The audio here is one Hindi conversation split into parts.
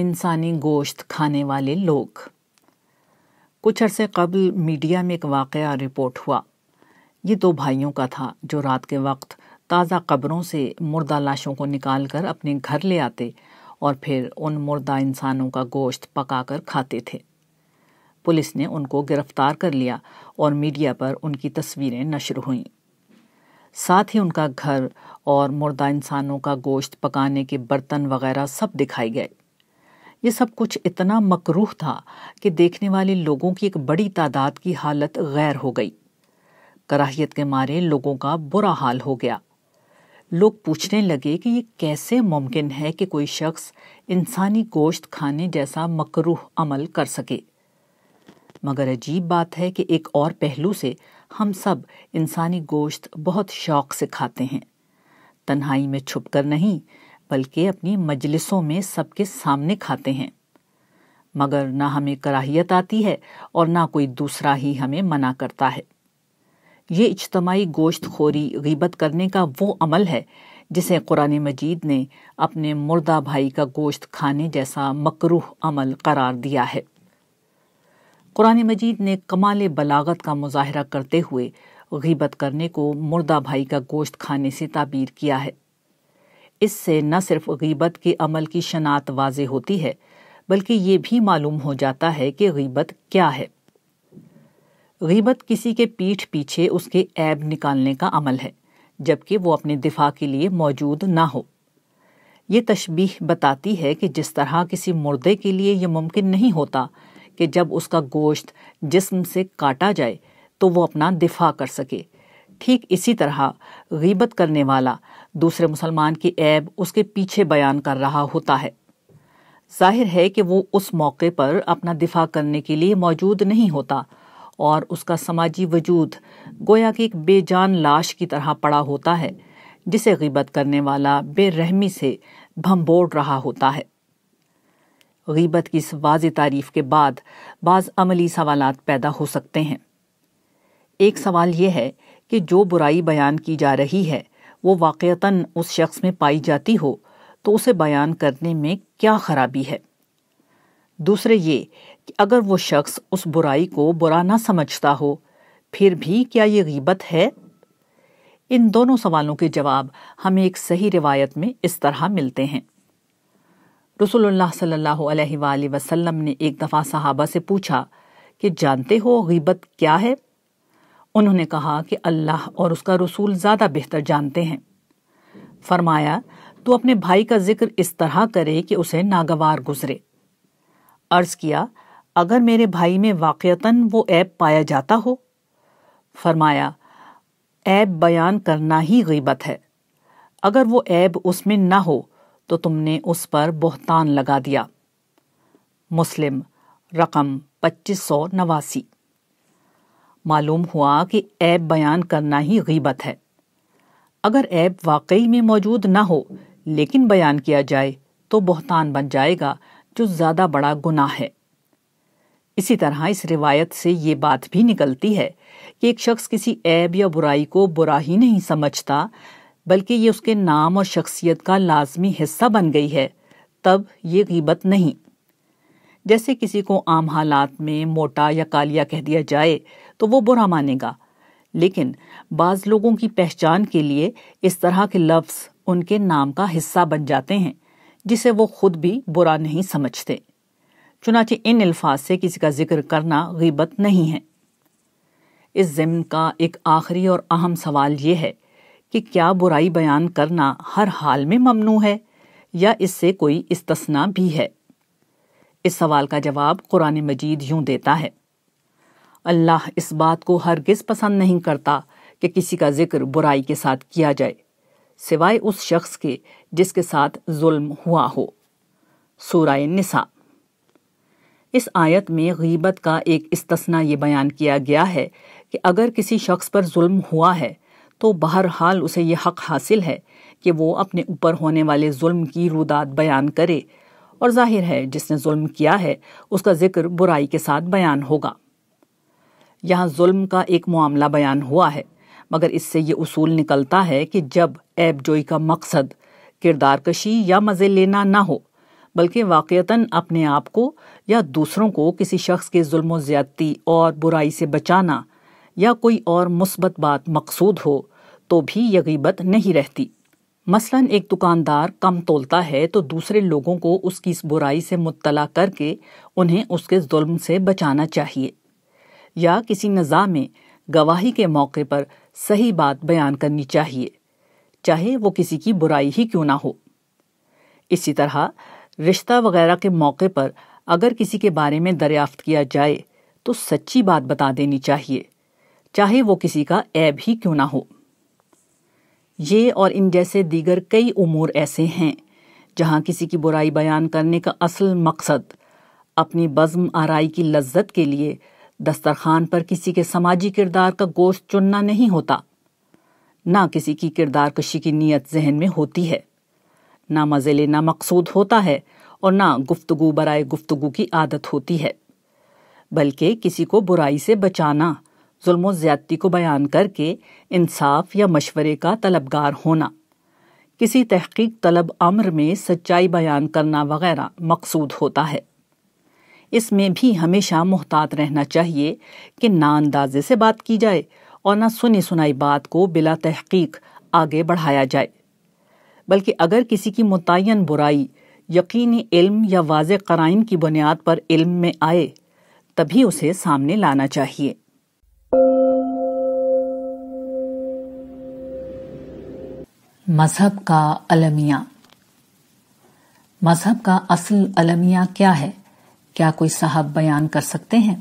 इंसानी गोश्त खाने वाले लोग कुछ अरसे कबल मीडिया में एक वाक़ रिपोर्ट हुआ ये दो भाइयों का था जो रात के वक्त ताज़ा कब्रों से मुर्दा लाशों को निकाल कर अपने घर ले आते और फिर उन मुर्दा इंसानों का गोश्त पका कर खाते थे पुलिस ने उनको गिरफ्तार कर लिया और मीडिया पर उनकी तस्वीरें नशर हुईं साथ ही उनका घर और मुर्दा इंसानों का गोश्त पकाने के बर्तन वगैरह सब दिखाई गए ये सब कुछ इतना मकरूह था कि देखने वाले लोगों की एक बड़ी तादाद की हालत गैर हो गई कराहियत के मारे लोगों का बुरा हाल हो गया लोग पूछने लगे कि ये कैसे मुमकिन है कि कोई शख्स इंसानी गोश्त खाने जैसा मकरूह अमल कर सके मगर अजीब बात है कि एक और पहलू से हम सब इंसानी गोश्त बहुत शौक से खाते हैं तन्हाई में छुपकर नहीं बल्कि अपनी मजलिसों में सबके सामने खाते हैं मगर ना हमें कराहियत आती है और ना कोई दूसरा ही हमें मना करता है ये इज्तमाही गोश्त खोरी गिबत करने का वो अमल है जिसे कुरान मजीद ने अपने मुर्दा भाई का गोश्त खाने जैसा मकरूह अमल करार दिया है कुरान मजीद ने कमाल बलागत का मुजाहरा करते हुए गिबत करने को मुर्दा भाई का गोश्त खाने से ताबीर किया है इससे न सिर्फ गीबत के अमल की शनात वाज होती है बल्कि ये भी मालूम हो जाता है कि गीबत क्या है गीबत किसी के पीठ पीछे उसके ऐब निकालने का अमल है जबकि वो अपने दिफा के लिए मौजूद ना हो ये तशबीह बताती है कि जिस तरह किसी मुर्दे के लिए यह मुमकिन नहीं होता कि जब उसका गोश्त जिसम से काटा जाए तो वो अपना दिफा कर सके ठीक इसी तरह गीबत करने वाला दूसरे मुसलमान की ऐब उसके पीछे बयान कर रहा होता है जाहिर है कि वो उस मौके पर अपना दिफा करने के लिए मौजूद नहीं होता और उसका समाजी वजूद गोया की एक बेजान लाश की तरह पड़ा होता है जिसे गीबत करने वाला बेरहमी से भम्बोड़ रहा होता है गीबत की इस वाज तारीफ के बाद बाज़ अमली सवाल पैदा हो सकते हैं एक सवाल यह है कि जो बुराई बयान की जा रही है वो वाक़ता उस शख्स में पाई जाती हो तो उसे बयान करने में क्या खराबी है दूसरे ये कि अगर वो शख्स उस बुराई को बुरा ना समझता हो फिर भी क्या ये गीबत है इन दोनों सवालों के जवाब हमें एक सही रिवायत में इस तरह मिलते हैं रसोल्ला सल्लल्लाहु अलैहि वसल्लम ने एक दफ़ा सहाबा से पूछा कि जानते हो गीबत क्या है उन्होंने कहा कि अल्लाह और उसका रसूल ज़्यादा बेहतर जानते हैं फरमाया तो अपने भाई का जिक्र इस तरह करे कि उसे नागवार गुजरे अर्ज किया अगर मेरे भाई में वाक़ता वो ऐप पाया जाता हो फरमाया ऐब बयान करना ही ग़िबत है अगर वो ऐब उसमें ना हो तो तुमने उस पर बोहतान लगा दिया मुस्लिम रकम पच्चीस सौ नवासी मालूम हुआ कि ऐब बयान करना ही गीबत है अगर ऐब वाकई में मौजूद ना हो लेकिन बयान किया जाए तो बहतान बन जाएगा जो ज़्यादा बड़ा गुनाह है इसी तरह इस रिवायत से ये बात भी निकलती है कि एक शख्स किसी ऐब या बुराई को बुरा ही नहीं समझता बल्कि ये उसके नाम और शख्सियत का लाजमी हिस्सा बन गई है तब ये गीबत नहीं जैसे किसी को आम हालात में मोटा या कालिया कह दिया जाए तो वो बुरा मानेगा लेकिन बाज लोगों की पहचान के लिए इस तरह के लफ्ज उनके नाम का हिस्सा बन जाते हैं जिसे वो खुद भी बुरा नहीं समझते चुनाचे इन अल्फाज से किसी का जिक्र करना गिबत नहीं है इस जमन का एक आखिरी और अहम सवाल यह है कि क्या बुराई बयान करना हर हाल में ममनू है या इससे कोई इस्तना भी है इस सवाल का जवाब कुरान मजीद यूं देता है अल्लाह इस बात को हरगिज़ पसंद नहीं करता कि किसी का जिक्र बुराई के साथ किया जाए सिवाय उस शख्स के जिसके साथ जुल्म हुआ हो सूरह निसा इस आयत में गीबत का एक इस्तस्ना ये बयान किया गया है कि अगर किसी शख्स पर जुल्म हुआ है तो बहरहाल उसे यह हक हासिल है कि वो अपने ऊपर होने वाले जुल्म की रुदात बयान करे और जाहिर है जिसने जुल्म किया है उसका जिक्र बुराई के साथ बयान होगा यहाँ जुल्म का एक मामला बयान हुआ है मगर इससे ये उसूल निकलता है कि जब ऐब जोई का मकसद किरदार कशी या मज़े लेना ना हो बल्कि वाक़ता अपने आप को या दूसरों को किसी शख्स के जुल्म ज़्यादती और बुराई से बचाना या कोई और मुसबत बात मकसूद हो तो भी यकीबत नहीं रहती मसलन एक दुकानदार कम तोलता है तो दूसरे लोगों को उसकी इस बुराई से मुतला करके उन्हें उसके जुल्म से बचाना चाहिए या किसी नज़ा में गवाही के मौके पर सही बात बयान करनी चाहिए चाहे वो किसी की बुराई ही क्यों ना हो इसी तरह रिश्ता वगैरह के मौके पर अगर किसी के बारे में दरियाफ्त किया जाए तो सच्ची बात बता देनी चाहिए चाहे वो किसी का ऐब ही क्यों ना हो ये और इन जैसे दीगर कई उमूर ऐसे हैं जहाँ किसी की बुराई बयान करने का असल मकसद अपनी बज़म आरई की लज्जत के लिए दस्तरखान पर किसी के समाजी किरदार का गोश्त चुनना नहीं होता ना किसी की किरदार कशी की नीयत जहन में होती है ना मज़े लेना मकसूद होता है और ना गुफ्तगु बराए गुफ्तगु की आदत होती है बल्कि किसी को बुराई से बचाना जुल्म ज़्यादती को बयान करके इंसाफ या मशवरे का तलबगार होना किसी तहकीक तलब अम्र में सच्चाई बयान करना वगैरह मकसूद होता है इसमें भी हमेशा मुहतात रहना चाहिए कि ना अंदाजे से बात की जाए और ना सुनी सुनाई बात को बिला तहकीक आगे बढ़ाया जाए बल्कि अगर किसी की मुतन बुराई यकीनी इल्म या वाज कराइन की बुनियाद पर इल्म में आए तभी उसे सामने लाना चाहिए मजहब का अलमिया मजहब का असल अलमिया क्या है क्या कोई साहब बयान कर सकते हैं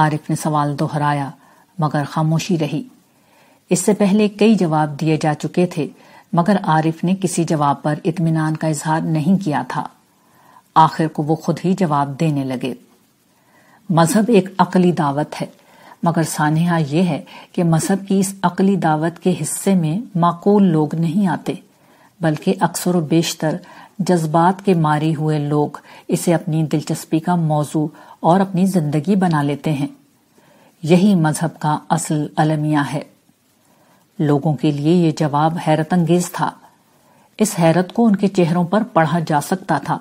आरिफ ने सवाल दोहराया मगर खामोशी रही इससे पहले कई जवाब दिए जा चुके थे मगर आरिफ ने किसी जवाब पर इतमान का इजहार नहीं किया था आखिर को वो खुद ही जवाब देने लगे मजहब एक अकली दावत है मगर सानहा यह है कि मजहब की इस अकली दावत के हिस्से में माकूल लोग नहीं आते बल्कि अक्सर व बेशतर जज्बात के मारे हुए लोग इसे अपनी दिलचस्पी का मौजू और अपनी जिंदगी बना लेते हैं यही मजहब का असल अलमिया है लोगों के लिए ये जवाब हैरत अंगेज था इस हैरत को उनके चेहरों पर पढ़ा जा सकता था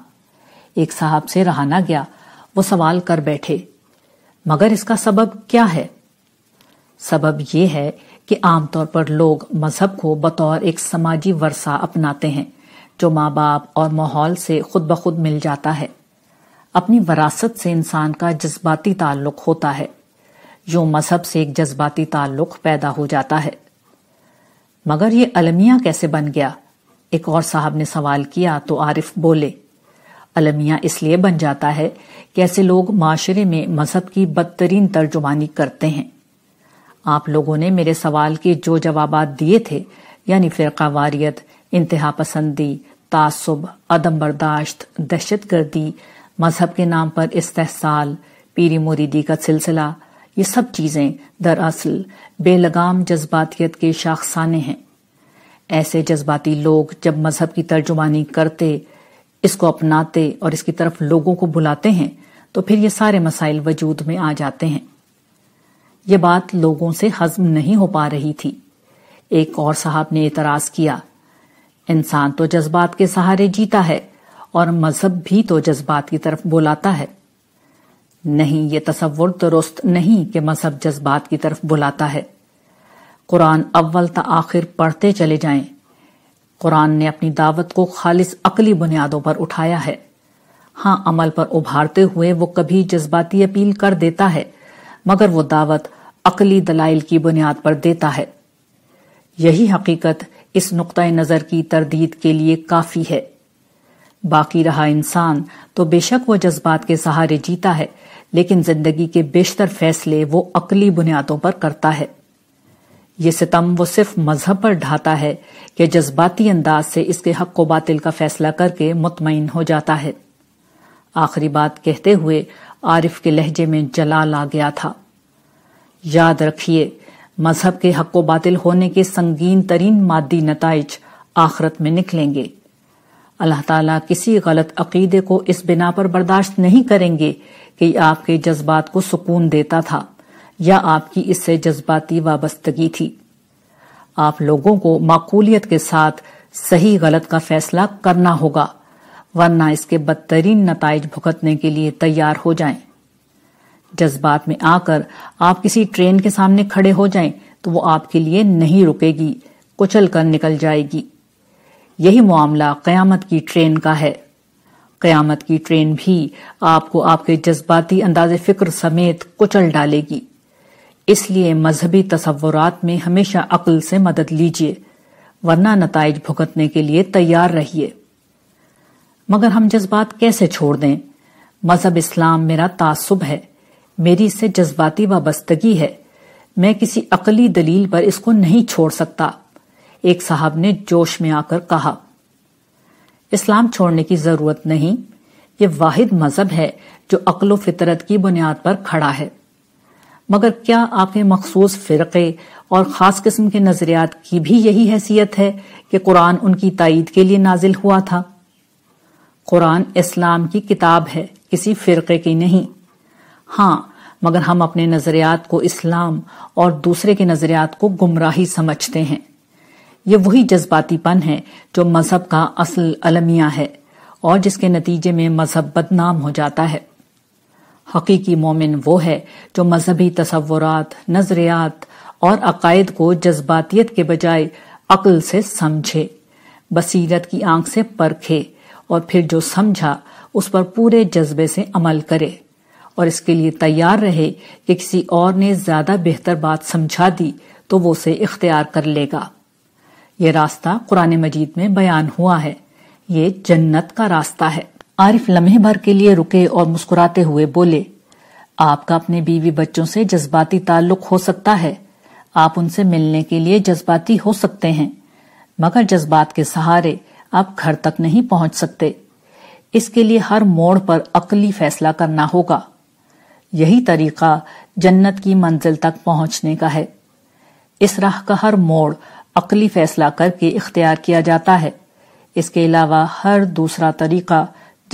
एक साहब से रहा ना गया वो सवाल कर बैठे मगर इसका सबब क्या है सबब यह है कि आमतौर पर लोग मजहब को बतौर एक समाजी वर्षा अपनाते हैं जो माँ बाप और माहौल से खुद ब खुद मिल जाता है अपनी वरासत से इंसान का जज्बाती ताल्लुक होता है जो मजहब से एक जज्बाती ताल्लुक पैदा हो जाता है मगर ये अलमिया कैसे बन गया एक और साहब ने सवाल किया तो आरिफ बोले अलमिया इसलिए बन जाता है कि ऐसे लोग माशरे में मजहब की बदतरीन तर्जुमानी करते हैं आप लोगों ने मेरे सवाल के जो जवाब दिए थे यानी फिरकावारियत वारियत इंतहा पसंदी तासुब अदम बर्दाश्त दहशत गर्दी मजहब के नाम पर इस्तेसाल पीरी मुरीदी का सिलसिला ये सब चीजें दरअसल बेलगाम जज्बातियत के शाखसाने हैं ऐसे जज्बाती लोग जब मजहब की तर्जुमानी करते इसको अपनाते और इसकी तरफ लोगों को बुलाते हैं तो फिर ये सारे मसाइल वजूद में आ जाते हैं ये बात लोगों से हजम नहीं हो पा रही थी एक और साहब ने एतराज किया इंसान तो जज्बात के सहारे जीता है और मजहब भी तो जज्बात की तरफ बुलाता है नहीं ये तस्वुर दुरुस्त नहीं कि मजहब जज्बात की तरफ बुलाता है कुरान अव्वल त आखिर पढ़ते चले जाएं। कुरान ने अपनी दावत को खालिस अकली बुनियादों पर उठाया है हाँ अमल पर उभारते हुए वो कभी जज्बाती अपील कर देता है मगर वो दावत अकली दलाइल की बुनियाद पर देता है यही हकीकत इस नुक़ नज़र की तरदीद के लिए काफ़ी है बाकी रहा इंसान तो बेशक वो जज्बात के सहारे जीता है लेकिन जिंदगी के बेशतर फैसले वो अकली बुनियादों पर करता है ये सितम वो सिर्फ मजहब पर ढाता है कि जज्बाती अंदाज से इसके हक को बातिल का फैसला करके मुतमिन हो जाता है आखिरी बात कहते हुए आरिफ के लहजे में जलाल आ गया था याद रखिए मजहब के हक व बातिल होने के संगीन तरीन मादी नतज आखरत में निकलेंगे अल्लाह ताला किसी गलत अकीदे को इस बिना पर बर्दाश्त नहीं करेंगे कि आपके जज्बात को सुकून देता था या आपकी इससे जज्बाती वाबस्तगी थी आप लोगों को माकूलियत के साथ सही गलत का फैसला करना होगा वरना इसके बदतरीन नतज भुगतने के लिए तैयार हो जाएं। जज्बात में आकर आप किसी ट्रेन के सामने खड़े हो जाएं तो वो आपके लिए नहीं रुकेगी कुचल कर निकल जाएगी यही मामला कयामत की ट्रेन का है कयामत की ट्रेन भी आपको आपके जज्बाती अंदाज फिक्र समेत कुचल डालेगी इसलिए मजहबी तस्वुरात में हमेशा अक्ल से मदद लीजिए वरना नतज भुगतने के लिए तैयार रहिए मगर हम जज्बात कैसे छोड़ दें मजहब इस्लाम मेरा तासुब है मेरी इससे जज्बाती वाबस्तगी है मैं किसी अकली दलील पर इसको नहीं छोड़ सकता एक साहब ने जोश में आकर कहा इस्लाम छोड़ने की जरूरत नहीं ये वाहिद मजहब है जो अकल फितरत की बुनियाद पर खड़ा है मगर क्या आपके मखसूस फ़िरक़े और ख़ास किस्म के नज़रियात की भी यही हैसियत है कि कुरान उनकी तइद के लिए नाजिल हुआ था कुरान इस्लाम की किताब है किसी फ़िरक़े की नहीं हाँ मगर हम अपने नज़रियात को इस्लाम और दूसरे के नज़रियात को गुमराही समझते हैं ये वही जज्बातीपन है जो मजहब का असल अलमिया है और जिसके नतीजे में मजहब बदनाम हो जाता है हकीकी मोमिन वो है जो मजहबी तस्वुरात नज़रियात और अकायद को जज्बातीत के बजाय अक्ल से समझे बसीरत की आंख से परखे और फिर जो समझा उस पर पूरे जज्बे से अमल करे और इसके लिए तैयार रहे कि किसी और ने ज्यादा बेहतर बात समझा दी तो वो उसे इख्तियार कर लेगा ये रास्ता कुरान मजीद में बयान हुआ है ये जन्नत का रास्ता है आरिफ लम्हे भर के लिए रुके और मुस्कुराते हुए बोले आपका अपने बीवी बच्चों से जज्बाती ताल्लुक हो सकता है आप उनसे मिलने के लिए जज्बाती हो सकते हैं मगर जज्बात के सहारे आप घर तक नहीं पहुंच सकते इसके लिए हर मोड़ पर अकली फैसला करना होगा यही तरीका जन्नत की मंजिल तक पहुंचने का है इस राह का हर मोड़ अकली फैसला करके इख्तियार किया जाता है इसके अलावा हर दूसरा तरीका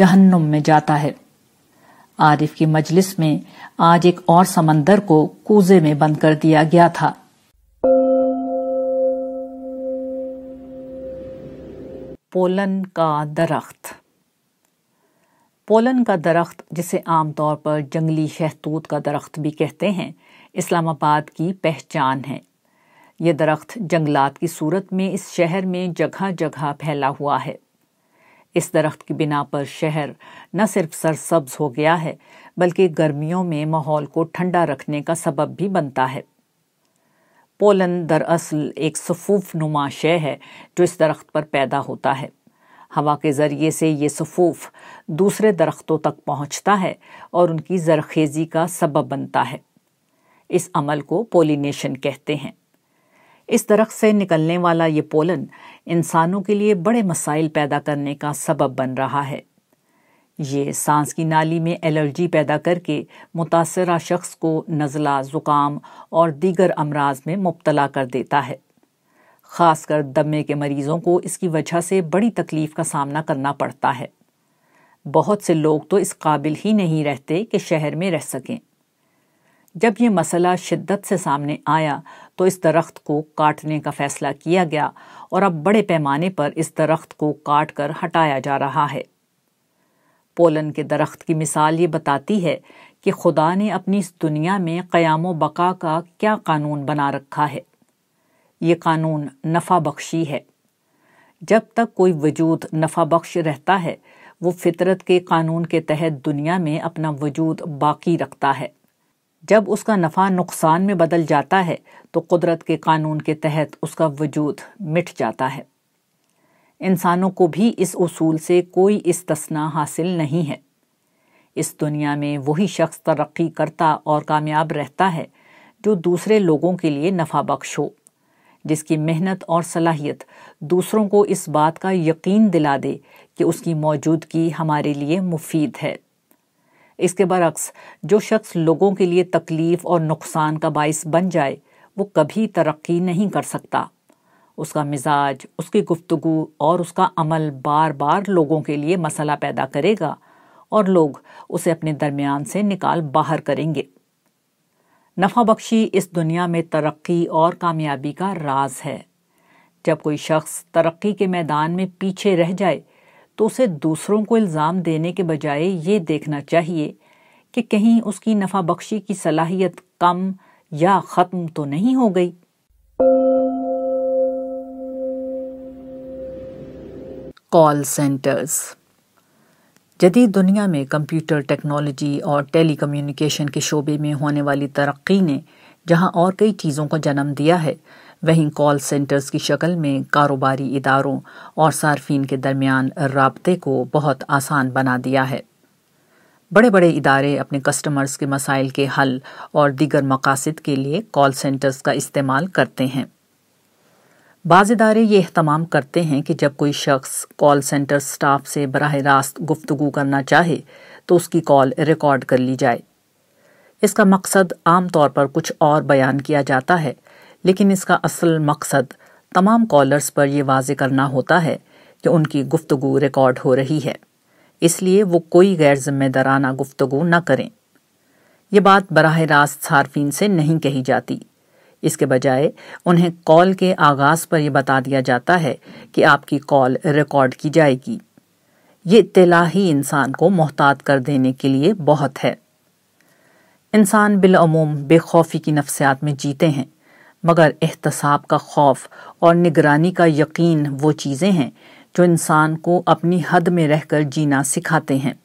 जहन्नुम में जाता है आरिफ की मजलिस में आज एक और समंदर को कूजे में बंद कर दिया गया था पोलन का दरख्त पोलन का दरख्त जिसे आमतौर पर जंगली शहतूत का दरख्त भी कहते हैं इस्लामाबाद की पहचान है यह दरख्त जंगलात की सूरत में इस शहर में जगह जगह फैला हुआ है इस दरख्त की बिना पर शहर न सिर्फ सरसब्ज हो गया है बल्कि गर्मियों में माहौल को ठंडा रखने का सबब भी बनता है पोलन दरअसल एक सफूफ नुमा शह है जो इस दरख्त पर पैदा होता है हवा के ज़रिए से ये सफूफ दूसरे दरख्तों तक पहुँचता है और उनकी जरखेज़ी का सबब बनता है इस अमल को पोलिनेशन कहते हैं इस दरख्त से निकलने वाला ये पोलन इंसानों के लिए बड़े मसाइल पैदा करने का सबब बन रहा है ये सांस की नाली में एलर्जी पैदा करके मुतासरा शख्स को नज़ला ज़ुकाम और दीगर अमराज में मुबतला कर देता है खासकर दमे के मरीजों को इसकी वजह से बड़ी तकलीफ का सामना करना पड़ता है बहुत से लोग तो इस काबिल ही नहीं रहते कि शहर में रह सकें जब ये मसला शिद्दत से सामने आया तो इस दरख्त को काटने का फैसला किया गया और अब बड़े पैमाने पर इस दरख्त को काट कर हटाया जा रहा है पोलन के दरख्त की मिसाल ये बताती है कि खुदा ने अपनी इस दुनिया में क्याम बका का क्या कानून बना रखा है ये कानून नफ़ा बख्शी है जब तक कोई वजूद नफ़ा बख्श रहता है वो फितरत के कानून के तहत दुनिया में अपना वजूद बाकी रखता है जब उसका नफ़ा नुकसान में बदल जाता है तो कुदरत के कानून के तहत उसका वजूद मिट जाता है इंसानों को भी इस उसूल से कोई इस्तना हासिल नहीं है इस दुनिया में वही शख्स तरक्की करता और कामयाब रहता है जो दूसरे लोगों के लिए नफा बख्श हो जिसकी मेहनत और सलाहियत दूसरों को इस बात का यकीन दिला दे कि उसकी मौजूदगी हमारे लिए मुफीद है इसके बरक्स जो शख्स लोगों के लिए तकलीफ़ और नुकसान का बायस बन जाए वो कभी तरक्की नहीं कर सकता उसका मिजाज उसकी गुफ्तु और उसका अमल बार बार लोगों के लिए मसला पैदा करेगा और लोग उसे अपने दरमियान से निकाल बाहर करेंगे नफा बख्शी इस दुनिया में तरक्की और कामयाबी का राज है जब कोई शख्स तरक्की के मैदान में पीछे रह जाए तो उसे दूसरों को इल्ज़ाम देने के बजाय ये देखना चाहिए कि कहीं उसकी नफा बख्शी की सलाहियत कम या ख़त्म तो नहीं हो गई कॉल सेंटर्स जदीद दुनिया में कंप्यूटर टेक्नोलॉजी और टेली कम्युनिकेशन के शोबे में होने वाली तरक्की ने जहां और कई चीज़ों को जन्म दिया है वहीं कॉल सेंटर्स की शक्ल में कारोबारी इदारों और सार्फिन के दरमियान रबते को बहुत आसान बना दिया है बड़े बड़े इदारे अपने कस्टमर्स के मसाइल के हल और दीगर मकासद के लिए कॉल सेंटर्स का इस्तेमाल करते हैं बाज़ इदारे ये अहतमाम करते हैं कि जब कोई शख्स कॉल सेंटर स्टाफ से बरह रास्त गुफ्तु करना चाहे तो उसकी कॉल रिकॉर्ड कर ली जाए इसका मकसद आम तौर पर कुछ और बयान किया जाता है लेकिन इसका असल मकसद तमाम कॉलर्स पर यह वाज करना होता है कि उनकी गुफ्तु रिकॉर्ड हो रही है इसलिए वो कोई गैर जिम्मेदाराना गुफ्तु न करें यह बात बरह रास्त सार्फिन से नहीं कही जाती इसके बजाय उन्हें कॉल के आगाज पर यह बता दिया जाता है कि आपकी कॉल रिकॉर्ड की जाएगी ये इतला ही इंसान को मोहतात कर देने के लिए बहुत है इंसान बिलूम बेखौफी की नफस्यात में जीते हैं मगर एहतसाब का खौफ और निगरानी का यकीन वो चीज़ें हैं जो इंसान को अपनी हद में रहकर जीना सिखाते हैं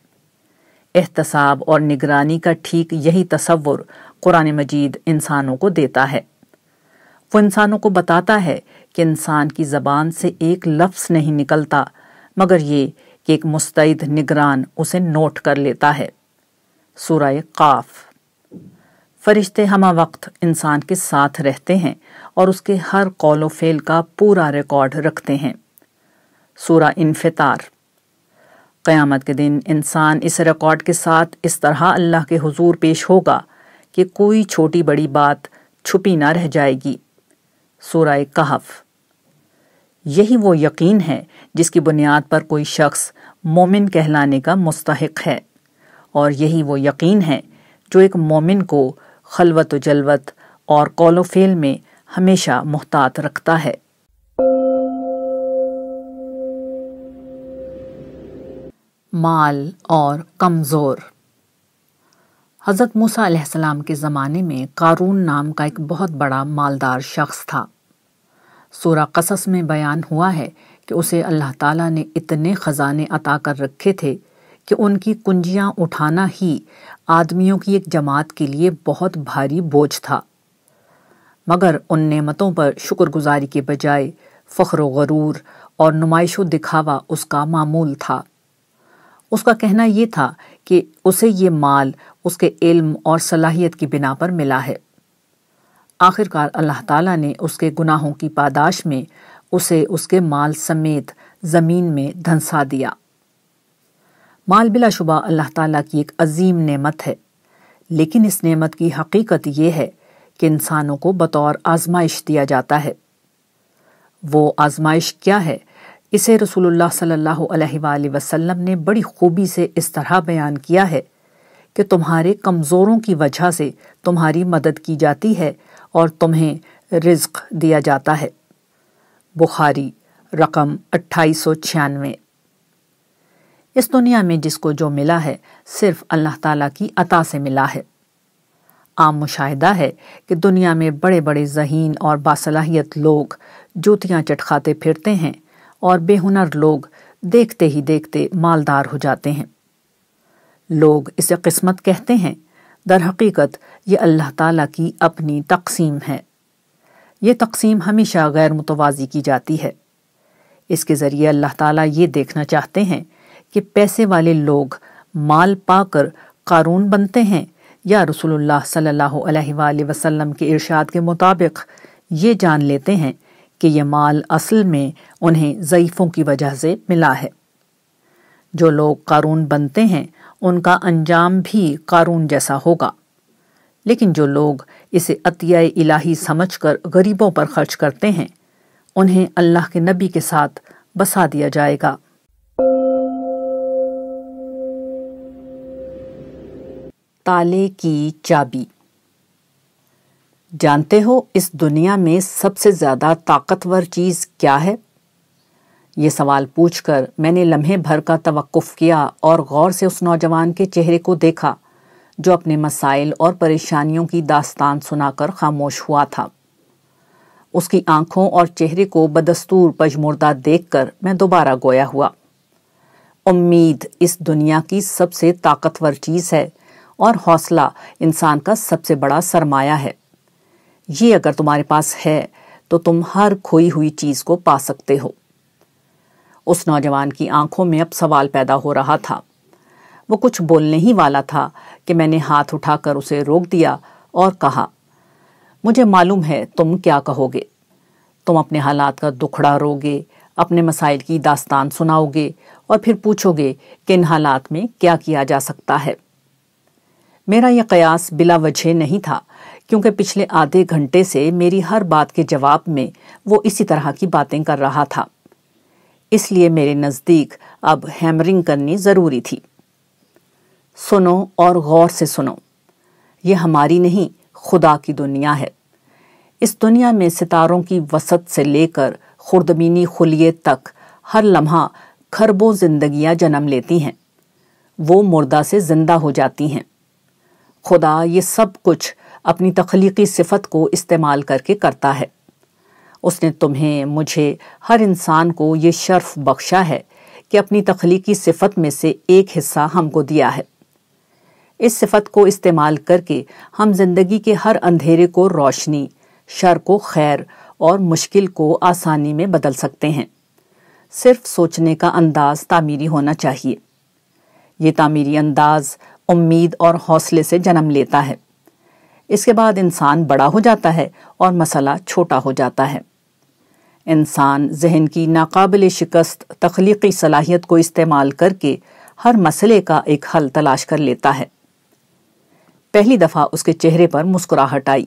एहतसाब और निगरानी का ठीक यही तस्वुर कुरान मजीद इंसानों को देता है वो इंसानों को बताता है कि इंसान की ज़बान से एक लफ्स नहीं निकलता मगर ये कि एक मुस्तैद निगरान उसे नोट कर लेता है सूरह काफ फरिश्ते हमा वक्त इंसान के साथ रहते हैं और उसके हर कौल फेल का पूरा रिकॉर्ड रखते हैं सूरा इनफितार क़यामत के दिन इंसान इस रिकॉर्ड के साथ इस तरह अल्लाह के हजूर पेश होगा कि कोई छोटी बड़ी बात छुपी ना रह जाएगी सूरह कहफ यही वो यकीन है जिसकी बुनियाद पर कोई शख्स मोमिन कहलाने का मुस्तक है और यही वो यकीन है जो एक मोमिन को खलवत जलवत और कॉलोफेल में हमेशा मुहतात रखता है माल और कमज़ोर हज़रत मूसा के ज़माने में कारून नाम का एक बहुत बड़ा मालदार शख्स था सूरा कसस में बयान हुआ है कि उसे अल्लाह ताला ने इतने ख़जाने अता कर रखे थे कि उनकी कुंजियां उठाना ही आदमियों की एक जमात के लिए बहुत भारी बोझ था मगर उन नेमतों पर शुक्रगुजारी के बजाय फ़ख्र गरूर और नुमाइश दिखावा उसका मामूल था उसका कहना ये था कि उसे ये माल उसके इल्म और सलाहियत की बिना पर मिला है आखिरकार अल्लाह ताला ने उसके गुनाहों की पादाश में उसे उसके माल समेत ज़मीन में धंसा दिया माल बिला शुबा अल्लाह ताला की एक अजीम नेमत है लेकिन इस नेमत की हकीकत यह है कि इंसानों को बतौर आजमाइश दिया जाता है वो आजमाइश क्या है इसे रसूलुल्लाह सल्लल्लाहु अलैहि वसल्लम ने बड़ी खूबी से इस तरह बयान किया है कि तुम्हारे कमज़ोरों की वजह से तुम्हारी मदद की जाती है और तुम्हें रिज्क दिया जाता है बुखारी रकम अट्ठाईस सौ छियानवे इस दुनिया में जिसको जो मिला है सिर्फ अल्लाह ताला की अता से मिला है आम मुशाहिदा है कि दुनिया में बड़े बड़े जहीन और बासलाहियत लोग जूतियाँ चटखाते फिरते हैं और बेहुनर लोग देखते ही देखते मालदार हो जाते हैं लोग इसे किस्मत कहते हैं दर हकीकत ये अल्लाह ताला की अपनी तकसीम है ये तकसीम हमेशा गैर मुतवाज़ी की जाती है इसके ज़रिए अल्लाह ताला ये देखना चाहते हैं कि पैसे वाले लोग माल पाकर कानून बनते हैं या रसूलुल्लाह सल्लल्लाहु अलैहि वसल्लम के इर्शाद के मुताबिक ये जान लेते हैं कि यह माल असल में उन्हें ज़यीफ़ों की वजह से मिला है जो लोग कारून बनते हैं उनका अंजाम भी कारून जैसा होगा लेकिन जो लोग इसे अतिया इलाही समझकर गरीबों पर खर्च करते हैं उन्हें अल्लाह के नबी के साथ बसा दिया जाएगा ताले की चाबी जानते हो इस दुनिया में सबसे ज़्यादा ताकतवर चीज़ क्या है ये सवाल पूछकर मैंने लम्हे भर का तवक्फ किया और गौर से उस नौजवान के चेहरे को देखा जो अपने मसाइल और परेशानियों की दास्तान सुनाकर खामोश हुआ था उसकी आंखों और चेहरे को बदस्तूर पजमुर्दा कर मैं दोबारा गोया हुआ उम्मीद इस दुनिया की सबसे ताकतवर चीज़ है और हौसला इंसान का सबसे बड़ा सरमाया है ये अगर तुम्हारे पास है तो तुम हर खोई हुई चीज़ को पा सकते हो उस नौजवान की आंखों में अब सवाल पैदा हो रहा था वो कुछ बोलने ही वाला था कि मैंने हाथ उठाकर उसे रोक दिया और कहा मुझे मालूम है तुम क्या कहोगे तुम अपने हालात का दुखड़ा रोगे अपने मसाइल की दास्तान सुनाओगे और फिर पूछोगे कि इन हालात में क्या किया जा सकता है मेरा यह कयास बिला वजह नहीं था क्योंकि पिछले आधे घंटे से मेरी हर बात के जवाब में वो इसी तरह की बातें कर रहा था इसलिए मेरे नज़दीक अब हैमरिंग करनी ज़रूरी थी सुनो और गौर से सुनो ये हमारी नहीं खुदा की दुनिया है इस दुनिया में सितारों की वसत से लेकर खुर्दबीनी खुलिए तक हर लम्हा खरबों जिंदगियां जन्म लेती हैं वो मुर्दा से ज़िंदा हो जाती हैं खुदा ये सब कुछ अपनी तखलीकी सिफत को इस्तेमाल करके करता है उसने तुम्हें मुझे हर इंसान को ये शर्फ बख्शा है कि अपनी तख्लीकी सिफत में से एक हिस्सा हमको दिया है इस सिफत को इस्तेमाल करके हम जिंदगी के हर अंधेरे को रोशनी शर को खैर और मुश्किल को आसानी में बदल सकते हैं सिर्फ सोचने का अंदाज तामीरी होना चाहिए ये तामीरी अंदाज उम्मीद और हौसले से जन्म लेता है इसके बाद इंसान बड़ा हो जाता है और मसला छोटा हो जाता है इंसान जहन की नाकबिल शिकस्त तख्लीकी सलाहियत को इस्तेमाल करके हर मसले का एक हल तलाश कर लेता है पहली दफ़ा उसके चेहरे पर मुस्कुराहट आई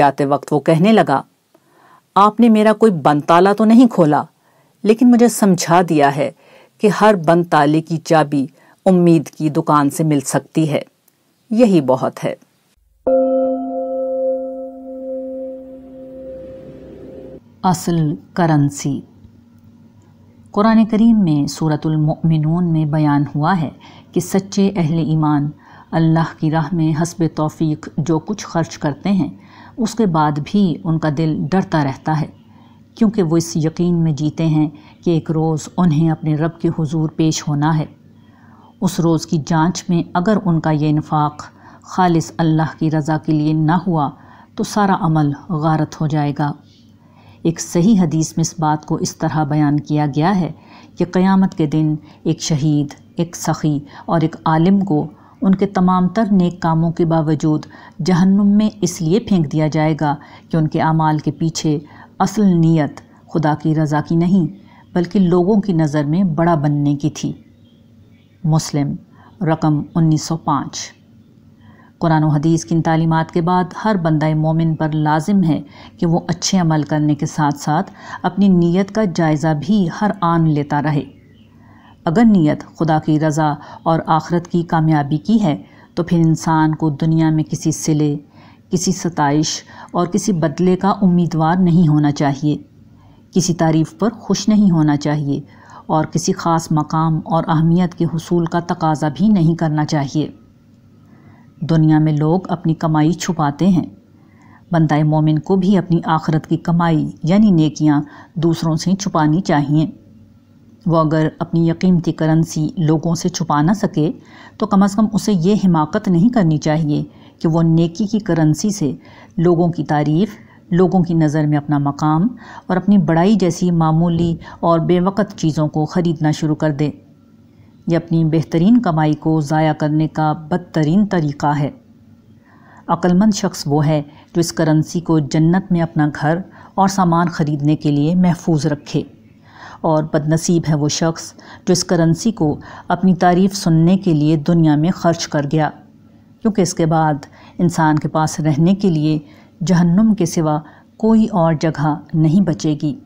जाते वक्त वो कहने लगा आपने मेरा कोई बंद ताला तो नहीं खोला लेकिन मुझे समझा दिया है कि हर बंद ताले की चाबी उम्मीद की दुकान से मिल सकती है यही बहुत है असल करंसी कुरान करीम में सूरतमिन में बयान हुआ है कि सच्चे अहल ईमान अल्लाह की राह में हसब तौफीक जो कुछ खर्च करते हैं उसके बाद भी उनका दिल डरता रहता है क्योंकि वो इस यकीन में जीते हैं कि एक रोज़ उन्हें अपने रब के हुजूर पेश होना है उस रोज़ की जांच में अगर उनका ये इनफाक़ खालिस अल्लाह की रज़ा के लिए ना हुआ तो सारा अमल गारत हो जाएगा एक सही हदीस में इस बात को इस तरह बयान किया गया है कि क़यामत के दिन एक शहीद एक सखी और एक आलिम को उनके तमाम तर नेक कामों के बावजूद जहन्नुम में इसलिए फेंक दिया जाएगा कि उनके अमाल के पीछे असल नीयत खुदा की रज़ा की नहीं बल्कि लोगों की नज़र में बड़ा बनने की थी मुस्लिम रकम 1905 कुरान हदीस की इन तालीमत के बाद हर बंदा मोमिन पर लाजिम है कि वो अच्छे अमल करने के साथ साथ अपनी नीयत का जायज़ा भी हर आन लेता रहे अगर नीयत खुदा की रज़ा और आखरत की कामयाबी की है तो फिर इंसान को दुनिया में किसी सिले किसी सतश और किसी बदले का उम्मीदवार नहीं होना चाहिए किसी तारीफ़ पर खुश नहीं होना चाहिए और किसी ख़ास मकाम और अहमियत के हसूल का तकाजा भी नहीं करना चाहिए दुनिया में लोग अपनी कमाई छुपाते हैं बंदा मोमिन को भी अपनी आखरत की कमाई यानी नेकियां दूसरों से छुपानी चाहिए वो अगर अपनी यकीमती करंसी लोगों से छुपा ना सके तो कम अज़ कम उसे यह हिमाकत नहीं करनी चाहिए कि वो नेकी की करंसी से लोगों की तारीफ़ लोगों की नज़र में अपना मकाम और अपनी बड़ाई जैसी मामूली और बेवक़त चीज़ों को ख़रीदना शुरू कर दे ये अपनी बेहतरीन कमाई को ज़ाया करने का बदतरीन तरीक़ा है अक्लमंद शख्स वो है जो इस करेंसी को जन्नत में अपना घर और सामान ख़रीदने के लिए महफूज रखे और बदनसीब है वो शख्स जो इस करेंसी को अपनी तारीफ़ सुनने के लिए दुनिया में ख़र्च कर गया क्योंकि इसके बाद इंसान के पास रहने के लिए जहन्नुम के सिवा कोई और जगह नहीं बचेगी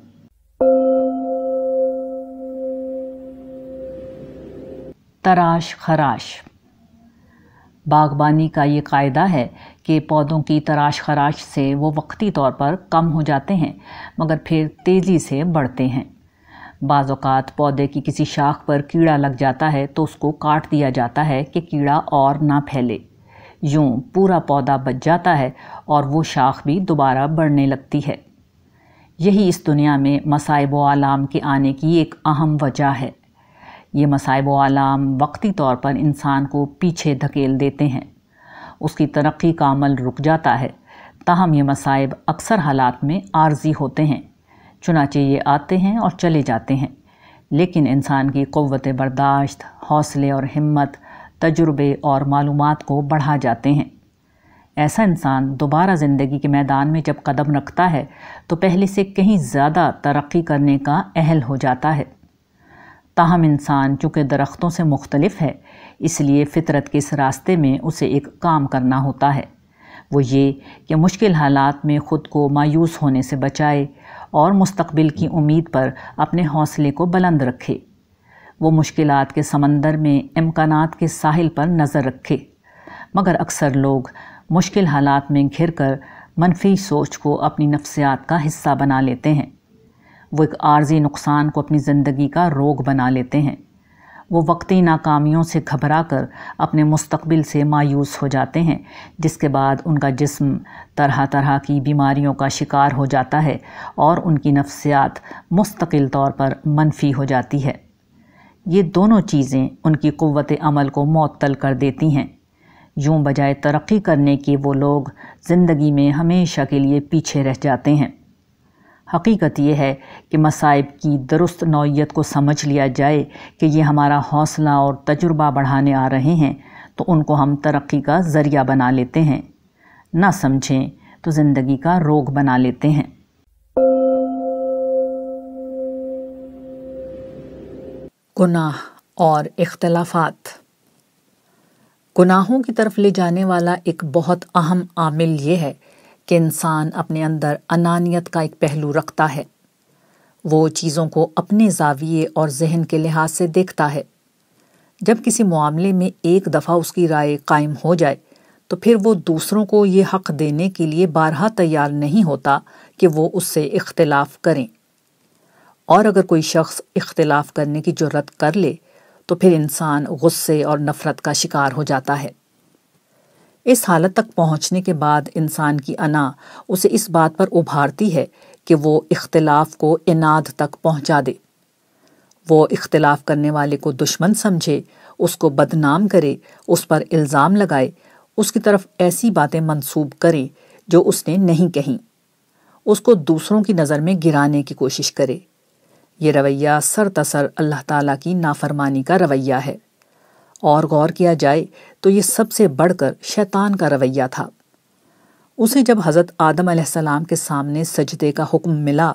तराश खराश बागबानी का ये कायदा है कि पौधों की तराश खराश से वो वक्ती तौर पर कम हो जाते हैं मगर फिर तेज़ी से बढ़ते हैं बाज़ात पौधे की किसी शाख पर कीड़ा लग जाता है तो उसको काट दिया जाता है कि कीड़ा और ना फैले यूँ पूरा पौधा बच जाता है और वो शाख भी दोबारा बढ़ने लगती है यही इस दुनिया में मसाइब आलाम के आने की एक अहम वजह है ये मसाइब आलाम वक्ती तौर पर इंसान को पीछे धकेल देते हैं उसकी तरक्की का अमल रुक जाता है ताहम ये मसाइब अक्सर हालात में आर्जी होते हैं चुनाचे ये आते हैं और चले जाते हैं लेकिन इंसान की क़वत बर्दाश्त हौसले और हिम्मत तजुर्बे और मालूम को बढ़ा जाते हैं ऐसा इंसान दोबारा ज़िंदगी के मैदान में जब कदम रखता है तो पहले से कहीं ज़्यादा तरक्की करने का अहल हो जाता है ताहम इंसान चूँकि दरख्तों से मुख्तलफ है इसलिए फ़ितरत के इस रास्ते में उसे एक काम करना होता है वो ये कि मुश्किल हालात में ख़ुद को मायूस होने से बचाए और मुस्तबिल की उम्मीद पर अपने हौसले को बुलंद रखे वो मुश्किल के समंदर में इम्कान के साहिल पर नज़र रखे मगर अक्सर लोग मुश्किल हालात में घिर कर मनफी सोच को अपनी नफ्सियात का हिस्सा बना लेते हैं वो एक आर्जी नुकसान को अपनी ज़िंदगी का रोग बना लेते हैं वो वक्ती नाकामियों से घबरा कर अपने मुस्तकबिल से मायूस हो जाते हैं जिसके बाद उनका जिस्म तरह तरह की बीमारियों का शिकार हो जाता है और उनकी नफ्सियात मुस्तकिल तौर पर मनफी हो जाती है ये दोनों चीज़ें उनकी क़वत अमल को मअतल कर देती हैं यूँ बजाय तरक्की करने के वो लोग ज़िंदगी में हमेशा के लिए पीछे रह जाते हैं हकीकत यह है कि मसाइब की दुरुस्त नौीयत को समझ लिया जाए कि ये हमारा हौसला और तजुर्बा बढ़ाने आ रहे हैं तो उनको हम तरक्की का ज़रिया बना लेते हैं ना समझें तो ज़िंदगी का रोग बना लेते हैं गुनाह और इख्तलाफात गुनाहों की तरफ ले जाने वाला एक बहुत अहम आमिल ये है कि इंसान अपने अंदर अनानियत का एक पहलू रखता है वो चीज़ों को अपने जाविये और जहन के लिहाज से देखता है जब किसी मामले में एक दफ़ा उसकी राय कायम हो जाए तो फिर वो दूसरों को ये हक देने के लिए बारहा तैयार नहीं होता कि वो उससे इख्तलाफ करें और अगर कोई शख्स इख्तलाफ करने की जरूरत कर ले तो फिर इंसान गुस्से और नफ़रत का शिकार हो जाता है इस हालत तक पहुंचने के बाद इंसान की अना उसे इस बात पर उभारती है कि वो इख्तलाफ को इनाद तक पहुंचा दे वो इख्तलाफ करने वाले को दुश्मन समझे उसको बदनाम करे उस पर इल्ज़ाम लगाए उसकी तरफ ऐसी बातें मंसूब करे जो उसने नहीं कहीं उसको दूसरों की नज़र में गिराने की कोशिश करे ये रवैया सर तसर अल्लाह ताला की नाफरमानी का रवैया है और गौर किया जाए तो ये सबसे बढ़कर शैतान का रवैया था उसे जब हज़रत आदम सलाम के सामने सजदे का हुक्म मिला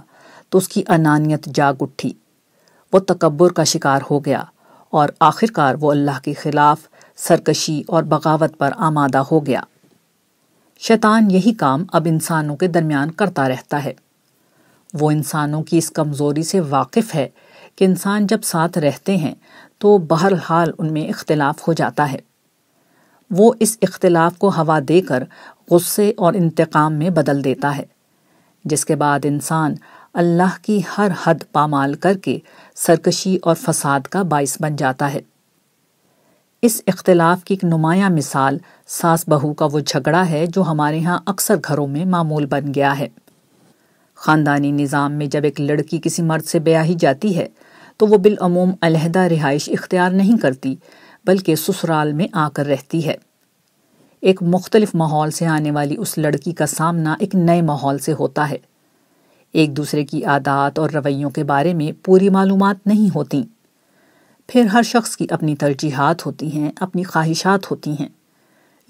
तो उसकी अनानियत जाग उठी वो तकबर का शिकार हो गया और आखिरकार वो अल्लाह के खिलाफ सरकशी और बगावत पर आमादा हो गया शैतान यही काम अब इंसानों के दरमियान करता रहता है वो इंसानों की इस कमज़ोरी से वाकिफ़ है कि इंसान जब साथ रहते हैं तो बहर हाल उनमें इख्तलाफ हो जाता है वो इस इख्तलाफ को हवा देकर गुस्से और इंतकाम में बदल देता है जिसके बाद इंसान अल्लाह की हर हद पामाल करके सरकशी और फसाद का बायस बन जाता है इस इख्तलाफ की एक नुमाया मिसाल सास बहू का वो झगड़ा है जो हमारे यहाँ अक्सर घरों में मामूल बन गया है ख़ानदानी निज़ाम में जब एक लड़की किसी मर्द से ब्याह ही जाती है तो वो बिलूम अलहदा रिहाइश इख्तियार नहीं करती बल्कि ससुराल में आकर रहती है एक मुख्तलिफ माहौल से आने वाली उस लड़की का सामना एक नए माहौल से होता है एक दूसरे की आदात और रवैयों के बारे में पूरी मालूम नहीं होती फिर हर शख्स की अपनी तरजीहत होती हैं अपनी ख्वाहिशात होती हैं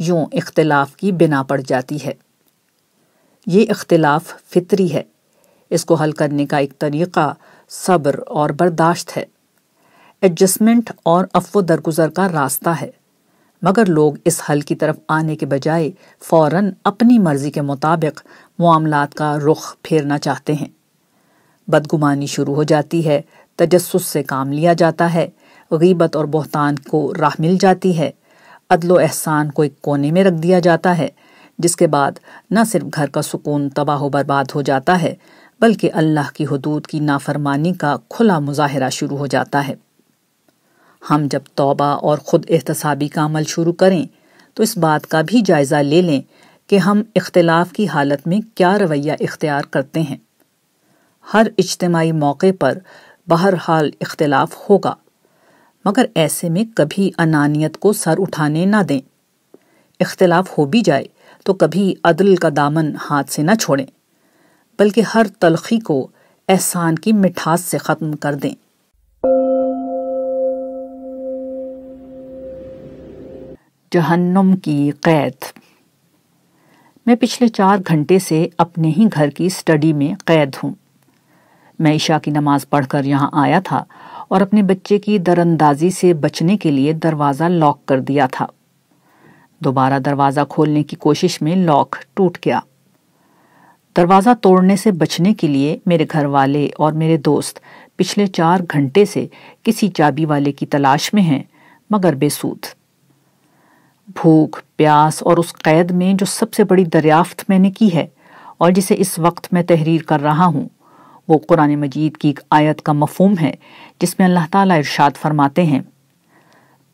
यूं इख्तलाफ की बिना पड़ जाती है ये इख्तलाफ फितरी है इसको हल करने का एक तरीक़ा सब्र और बर्दाश्त है एडजस्टमेंट और अफव दरगुजर का रास्ता है मगर लोग इस हल की तरफ आने के बजाय फौरन अपनी मर्जी के मुताबिक मामला का रुख फेरना चाहते हैं बदगुमानी शुरू हो जाती है तजस्स से काम लिया जाता है गीबत और बहतान को राह मिल जाती है अदलो एहसान को एक कोने में रख दिया जाता है जिसके बाद न सिर्फ घर का सुकून तबाह बर्बाद हो जाता है बल्कि अल्लाह की हदूद की नाफरमानी का खुला मुजाहरा शुरू हो जाता है हम जब तोबा और ख़ुद एहतसाबी का अमल शुरू करें तो इस बात का भी जायज़ा ले लें कि हम इख्तलाफ की हालत में क्या रवैया इख्तियार करते हैं हर इज्तमाही मौके पर बहर हाल इख्तलाफ होगा मगर ऐसे में कभी अनानियत को सर उठाने ना दें इख्तलाफ हो भी जाए तो कभी अदल का दामन हाथ से न छोड़ें बल्कि हर तलखी को एहसान की मिठास से ख़त्म कर दें जहन्नुम की कैद मैं पिछले चार घंटे से अपने ही घर की स्टडी में कैद हूं मैं ईशा की नमाज पढ़कर यहां आया था और अपने बच्चे की दरअंदाजी से बचने के लिए दरवाज़ा लॉक कर दिया था दोबारा दरवाज़ा खोलने की कोशिश में लॉक टूट गया दरवाज़ा तोड़ने से बचने के लिए मेरे घर वाले और मेरे दोस्त पिछले चार घंटे से किसी चाबी वाले की तलाश में हैं मगर बेसूद भूख प्यास और उस कैद में जो सबसे बड़ी दरियाफ्त मैंने की है और जिसे इस वक्त मैं तहरीर कर रहा हूं वो कुरान मजीद की एक आयत का मफहम है जिसमें अल्लाह ताला इरशाद फरमाते हैं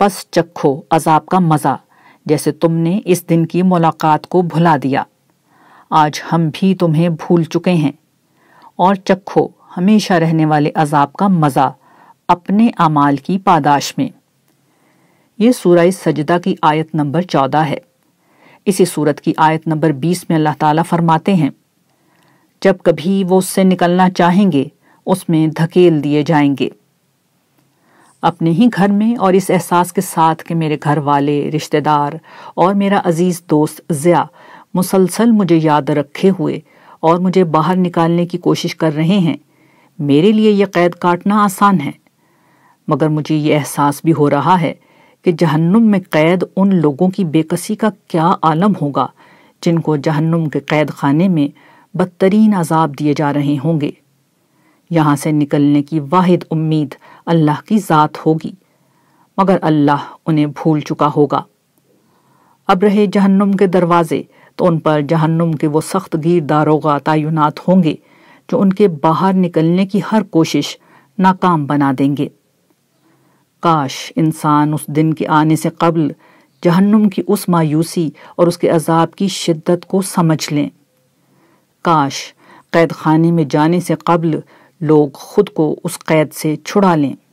बस चखो अजाब का मज़ा जैसे तुमने इस दिन की मुलाकात को भुला दिया आज हम भी तुम्हें भूल चुके हैं और चखो हमेशा रहने वाले अजाब का मज़ा अपने अमाल की पादाश में यह सूरह सजदा की आयत नंबर चौदह है इसी सूरत की आयत नंबर बीस में अल्लाह ताला फरमाते हैं जब कभी वो उससे निकलना चाहेंगे उसमें धकेल दिए जाएंगे अपने ही घर में और इस एहसास के साथ कि मेरे घर वाले रिश्तेदार और मेरा अजीज़ दोस्त ज़िया मुसलसल मुझे याद रखे हुए और मुझे बाहर निकालने की कोशिश कर रहे हैं मेरे लिए यह कैद काटना आसान है मगर मुझे ये एहसास भी हो रहा है कि जहन्नुम में कैद उन लोगों की बेकसी का क्या आलम होगा जिनको जहन्नुम के कैद खाने में बदतरीन अजाब दिए जा रहे होंगे यहाँ से निकलने की वाहिद उम्मीद अल्लाह की ज़ात होगी मगर अल्लाह उन्हें भूल चुका होगा अब रहे जहन्नुम के दरवाजे तो उन पर जहन्नुम के वो सख्त गीरदार दारोगा तयनत होंगे जो उनके बाहर निकलने की हर कोशिश नाकाम बना देंगे काश इंसान उस दिन के आने से कबल जहन्नुम की उस मायूसी और उसके अजाब की शिद्दत को समझ लें काश कैद खाने में जाने से कबल लोग खुद को उस कैद से छुड़ा लें